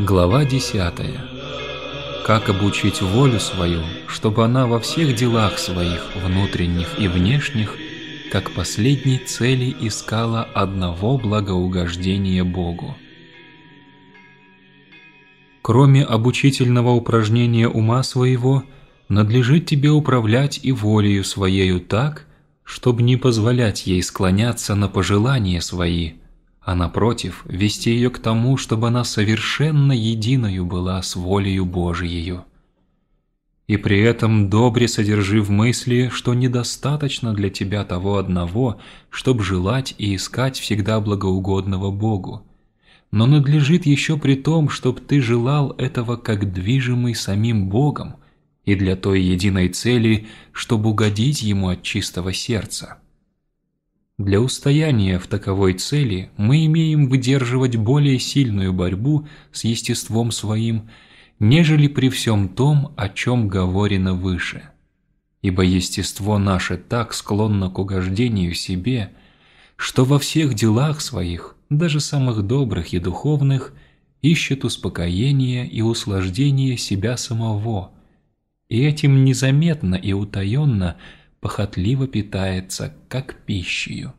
Глава 10. Как обучить волю свою, чтобы она во всех делах своих, внутренних и внешних, как последней цели искала одного благоугождения Богу. Кроме обучительного упражнения ума своего, надлежит тебе управлять и волею своею так, чтобы не позволять ей склоняться на пожелания свои – а напротив, вести ее к тому, чтобы она совершенно единою была с волею Божией. И при этом добре содержи в мысли, что недостаточно для тебя того одного, чтобы желать и искать всегда благоугодного Богу. Но надлежит еще при том, чтоб ты желал этого как движимый самим Богом, и для той единой цели, чтобы угодить Ему от чистого сердца. Для устояния в таковой цели мы имеем выдерживать более сильную борьбу с естеством своим, нежели при всем том, о чем говорено выше. Ибо естество наше так склонно к угождению себе, что во всех делах своих, даже самых добрых и духовных, ищет успокоение и услаждение себя самого, и этим незаметно и утаенно похотливо питается, как пищею.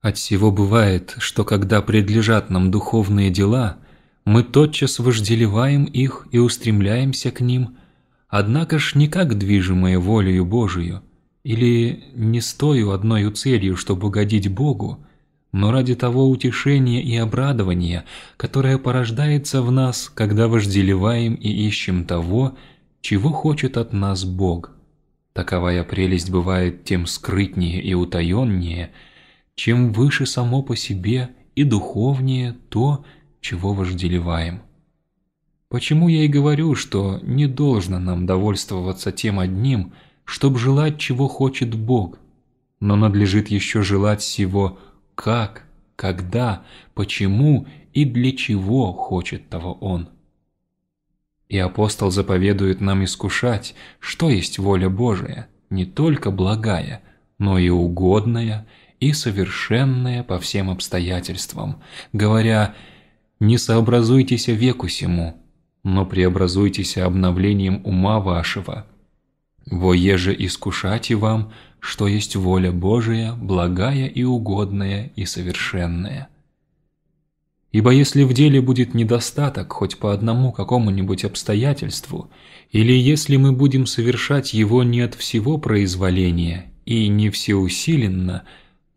От всего бывает, что когда предлежат нам духовные дела, мы тотчас вожделеваем их и устремляемся к ним, однако ж не как движимые волею Божию, или не стою одною целью, чтобы угодить Богу, но ради того утешения и обрадования, которое порождается в нас, когда вожделеваем и ищем того, чего хочет от нас Бог. Таковая прелесть бывает тем скрытнее и утаеннее – чем выше само по себе и духовнее то, чего вожделеваем. Почему я и говорю, что не должно нам довольствоваться тем одним, чтоб желать, чего хочет Бог, но надлежит еще желать всего как, когда, почему и для чего хочет того Он. И апостол заповедует нам искушать, что есть воля Божия, не только благая, но и угодная, и совершенное по всем обстоятельствам, говоря «Не сообразуйтесь веку сему, но преобразуйтесь обновлением ума вашего. Во еже искушайте вам, что есть воля Божия, благая и угодная и совершенная». Ибо если в деле будет недостаток хоть по одному какому-нибудь обстоятельству, или если мы будем совершать его не от всего произволения и не всеусиленно,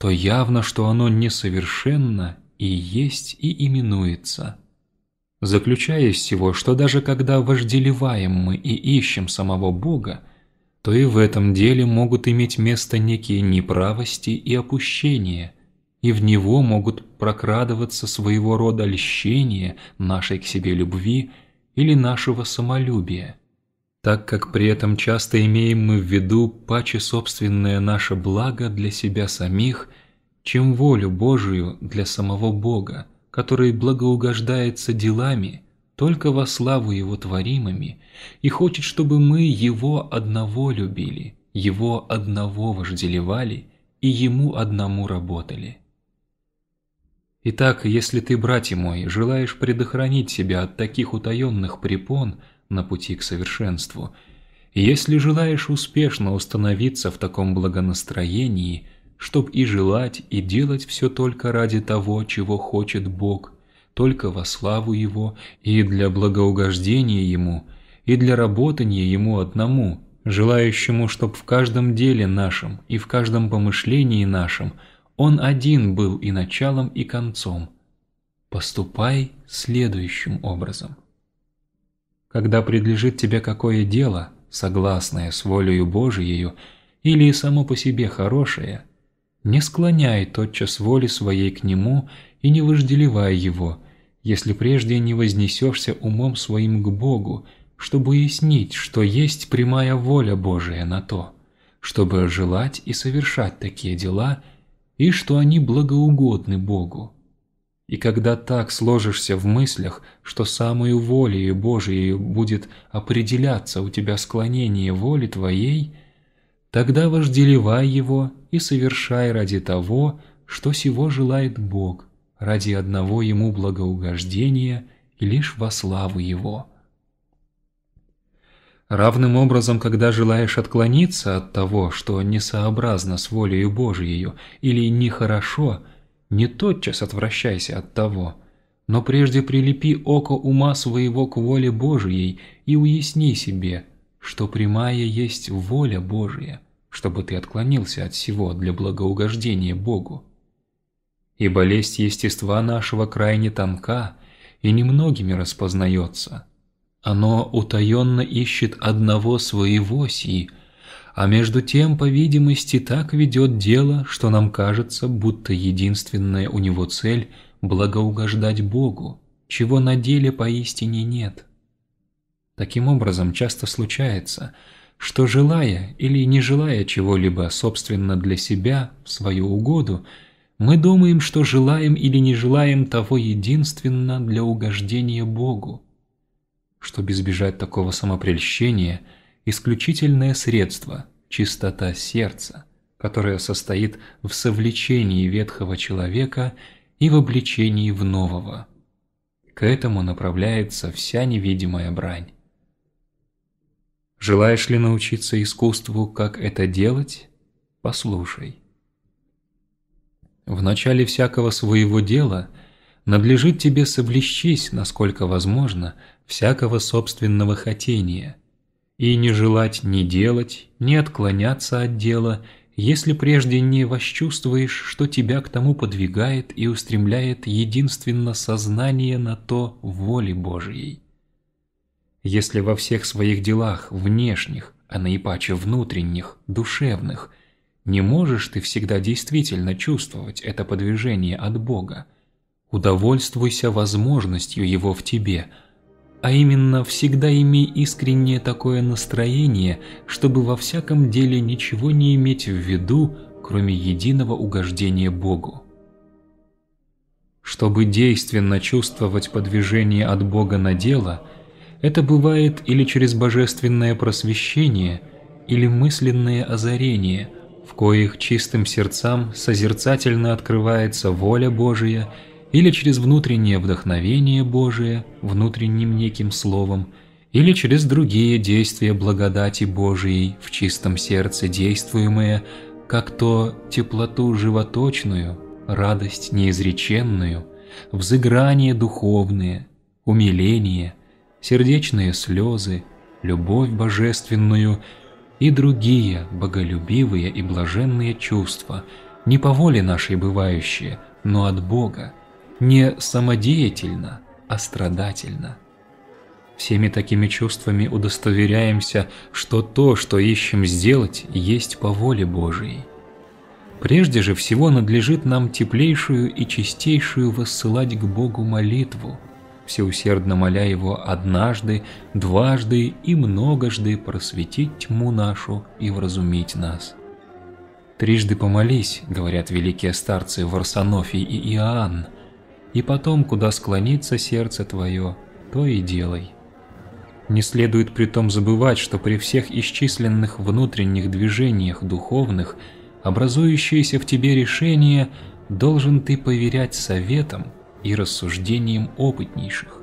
то явно, что оно несовершенно и есть и именуется. Заключая из всего, что даже когда вожделеваем мы и ищем самого Бога, то и в этом деле могут иметь место некие неправости и опущения, и в него могут прокрадываться своего рода льщения нашей к себе любви или нашего самолюбия – так как при этом часто имеем мы в виду паче собственное наше благо для себя самих, чем волю Божию для самого Бога, который благоугождается делами, только во славу Его творимыми, и хочет, чтобы мы Его одного любили, Его одного вожделевали и Ему одному работали. Итак, если ты, братья мой, желаешь предохранить себя от таких утаенных препон – на пути к совершенству. Если желаешь успешно установиться в таком благонастроении, чтоб и желать, и делать все только ради того, чего хочет Бог, только во славу Его и для благоугождения Ему, и для работания Ему одному, желающему, чтоб в каждом деле нашем и в каждом помышлении нашем Он один был и началом, и концом. Поступай следующим образом – когда предлежит тебе какое дело, согласное с волею Божией или само по себе хорошее, не склоняй тотчас воли своей к нему и не вожделевай его, если прежде не вознесешься умом своим к Богу, чтобы уяснить, что есть прямая воля Божия на то, чтобы желать и совершать такие дела, и что они благоугодны Богу. И когда так сложишься в мыслях, что самую волею Божией будет определяться у тебя склонение воли твоей, тогда вожделевай его и совершай ради того, что сего желает Бог, ради одного ему благоугождения и лишь во славу его. Равным образом, когда желаешь отклониться от того, что несообразно с волею Божией или нехорошо – не тотчас отвращайся от того, но прежде прилепи око ума своего к воле Божией и уясни себе, что прямая есть воля Божия, чтобы ты отклонился от всего для благоугождения Богу. И болезнь естества нашего крайне тонка и немногими распознается. Оно утаенно ищет одного своего сии – а между тем, по видимости, так ведет дело, что нам кажется, будто единственная у него цель – благоугождать Богу, чего на деле поистине нет. Таким образом, часто случается, что желая или не желая чего-либо собственно для себя, в свою угоду, мы думаем, что желаем или не желаем того единственно для угождения Богу. Чтобы избежать такого самопрельщения – исключительное средство – чистота сердца, которая состоит в совлечении ветхого человека и в обличении в нового. К этому направляется вся невидимая брань. Желаешь ли научиться искусству, как это делать? Послушай. В начале всякого своего дела надлежит тебе совлещись, насколько возможно, всякого собственного хотения – и не желать ни делать, ни отклоняться от дела, если прежде не восчувствуешь, что тебя к тому подвигает и устремляет единственно сознание на то воли Божьей. Если во всех своих делах, внешних, а наипаче внутренних, душевных, не можешь ты всегда действительно чувствовать это подвижение от Бога, удовольствуйся возможностью его в тебе – а именно всегда имей искреннее такое настроение, чтобы во всяком деле ничего не иметь в виду, кроме единого угождения Богу. Чтобы действенно чувствовать подвижение от Бога на дело, это бывает или через божественное просвещение, или мысленное озарение, в коих чистым сердцам созерцательно открывается воля Божия – или через внутреннее вдохновение Божие, внутренним неким словом, или через другие действия благодати Божией в чистом сердце действуемые, как то теплоту животочную, радость неизреченную, взыграние духовное, умиление, сердечные слезы, любовь божественную и другие боголюбивые и блаженные чувства, не по воле нашей бывающие, но от Бога, не самодеятельно, а страдательно. Всеми такими чувствами удостоверяемся, что то, что ищем сделать, есть по воле Божией. Прежде же всего надлежит нам теплейшую и чистейшую воссылать к Богу молитву, всеусердно моля Его однажды, дважды и многожды просветить тьму нашу и вразумить нас. «Трижды помолись», — говорят великие старцы Варсонофий и Иоанн, — и потом, куда склонится сердце твое, то и делай. Не следует при том забывать, что при всех исчисленных внутренних движениях духовных, образующиеся в тебе решения, должен ты поверять советам и рассуждениям опытнейших.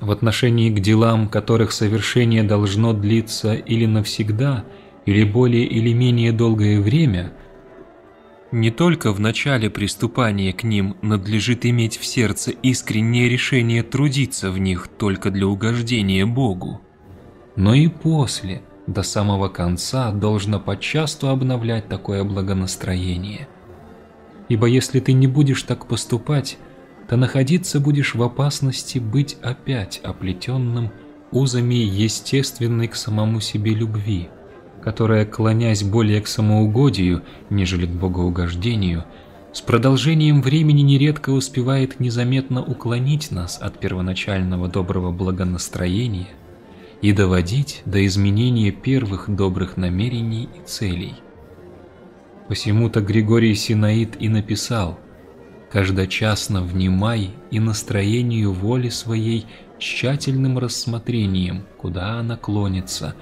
В отношении к делам, которых совершение должно длиться или навсегда, или более или менее долгое время, не только в начале приступания к ним надлежит иметь в сердце искреннее решение трудиться в них только для угождения Богу, но и после, до самого конца, должно подчасту обновлять такое благонастроение. Ибо если ты не будешь так поступать, то находиться будешь в опасности быть опять оплетенным узами естественной к самому себе любви – которая, клонясь более к самоугодию, нежели к богоугождению, с продолжением времени нередко успевает незаметно уклонить нас от первоначального доброго благонастроения и доводить до изменения первых добрых намерений и целей. Посему-то Григорий Синаид и написал «Каждочасно внимай и настроению воли своей тщательным рассмотрением, куда она клонится,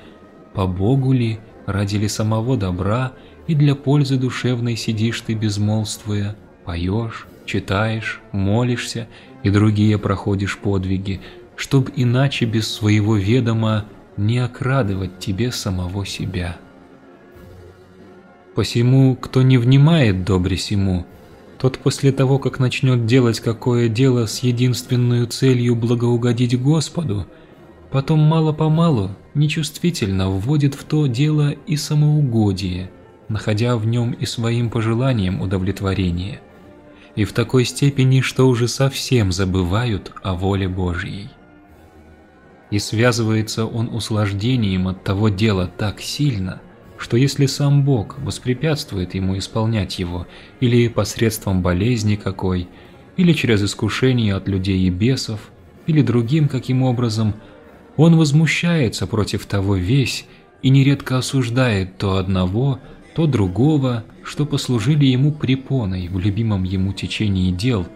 по Богу ли ради ли самого добра и для пользы душевной сидишь ты безмолвствуя, поешь, читаешь, молишься и другие проходишь подвиги, чтоб иначе без своего ведома не окрадывать тебе самого себя. Посему, кто не внимает добре сему, тот после того, как начнет делать какое дело с единственной целью благоугодить Господу – Потом мало-помалу нечувствительно вводит в то дело и самоугодие, находя в нем и своим пожеланиям удовлетворение. И в такой степени, что уже совсем забывают о воле Божьей. И связывается он услаждением от того дела так сильно, что если сам Бог воспрепятствует ему исполнять его, или посредством болезни какой, или через искушение от людей и бесов, или другим каким образом – он возмущается против того весь и нередко осуждает то одного, то другого, что послужили ему препоной в любимом ему течении дел.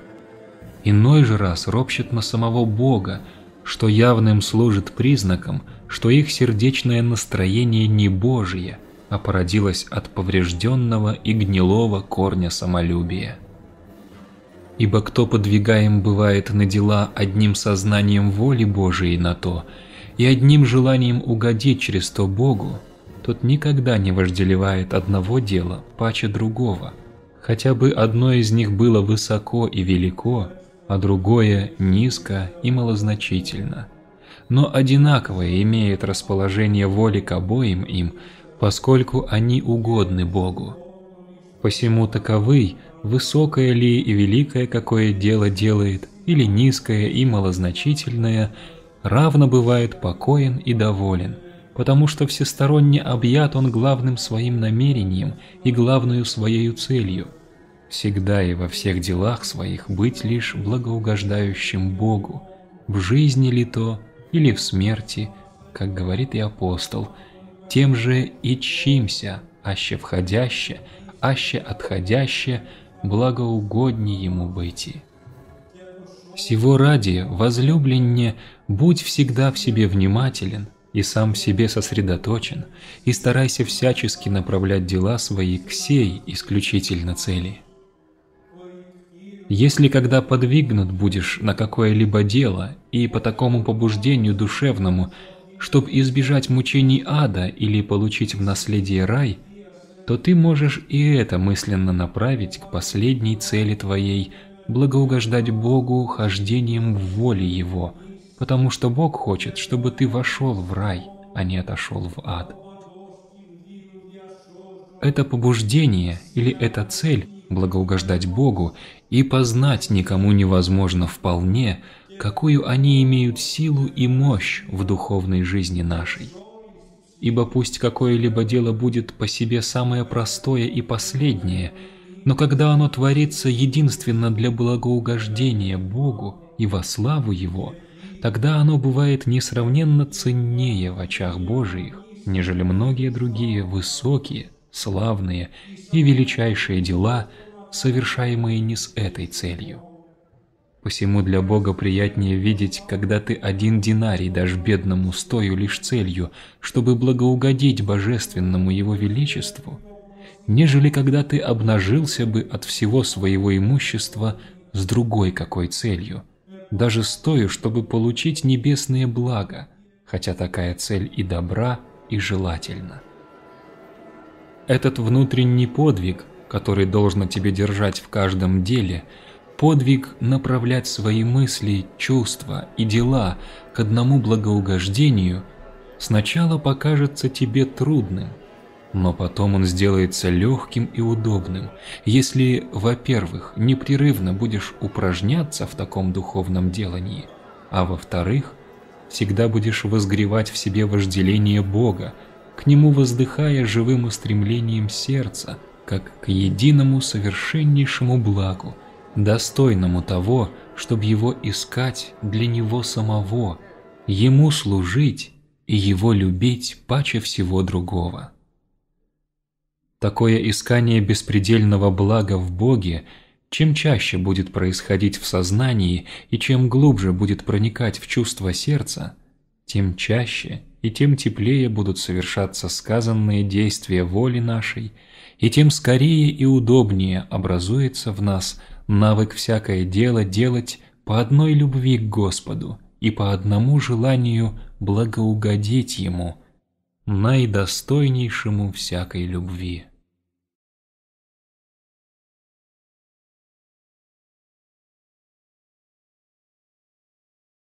Иной же раз ропщет на самого Бога, что явным служит признаком, что их сердечное настроение не Божие, а породилось от поврежденного и гнилого корня самолюбия. Ибо кто подвигаем бывает на дела одним сознанием воли Божией на то, и одним желанием угодить через то Богу, тот никогда не вожделевает одного дела паче другого. Хотя бы одно из них было высоко и велико, а другое низко и малозначительно. Но одинаковое имеет расположение воли к обоим им, поскольку они угодны Богу. Посему таковый, высокое ли и великое какое дело делает, или низкое и малозначительное – равно бывает покоен и доволен, потому что всесторонне объят он главным своим намерением и главную своей целью – всегда и во всех делах своих быть лишь благоугождающим Богу, в жизни ли то или в смерти, как говорит и апостол, тем же и чимся, аще входяще, аще отходяще, благоугоднее ему быти. всего ради, возлюбленне, Будь всегда в себе внимателен и сам в себе сосредоточен, и старайся всячески направлять дела свои к сей исключительно цели. Если когда подвигнут будешь на какое-либо дело и по такому побуждению душевному, чтоб избежать мучений ада или получить в наследие рай, то ты можешь и это мысленно направить к последней цели твоей – благоугождать Богу хождением в воле Его – потому что Бог хочет, чтобы ты вошел в рай, а не отошел в ад. Это побуждение или эта цель – благоугождать Богу и познать никому невозможно вполне, какую они имеют силу и мощь в духовной жизни нашей. Ибо пусть какое-либо дело будет по себе самое простое и последнее, но когда оно творится единственно для благоугождения Богу и во славу Его – тогда оно бывает несравненно ценнее в очах Божиих, нежели многие другие высокие, славные и величайшие дела, совершаемые не с этой целью. Посему для Бога приятнее видеть, когда ты один динарий дашь бедному стою лишь целью, чтобы благоугодить божественному его величеству, нежели когда ты обнажился бы от всего своего имущества с другой какой целью – даже стоя, чтобы получить небесные блага, хотя такая цель и добра, и желательна. Этот внутренний подвиг, который должно тебе держать в каждом деле, подвиг направлять свои мысли, чувства и дела к одному благоугождению, сначала покажется тебе трудным – но потом он сделается легким и удобным, если, во-первых, непрерывно будешь упражняться в таком духовном делании, а во-вторых, всегда будешь возгревать в себе вожделение Бога, к Нему воздыхая живым устремлением сердца, как к единому совершеннейшему благу, достойному того, чтобы его искать для Него самого, Ему служить и Его любить паче всего другого. Такое искание беспредельного блага в Боге чем чаще будет происходить в сознании и чем глубже будет проникать в чувство сердца, тем чаще и тем теплее будут совершаться сказанные действия воли нашей, и тем скорее и удобнее образуется в нас навык всякое дело делать по одной любви к Господу и по одному желанию благоугодить Ему, наидостойнейшему всякой любви.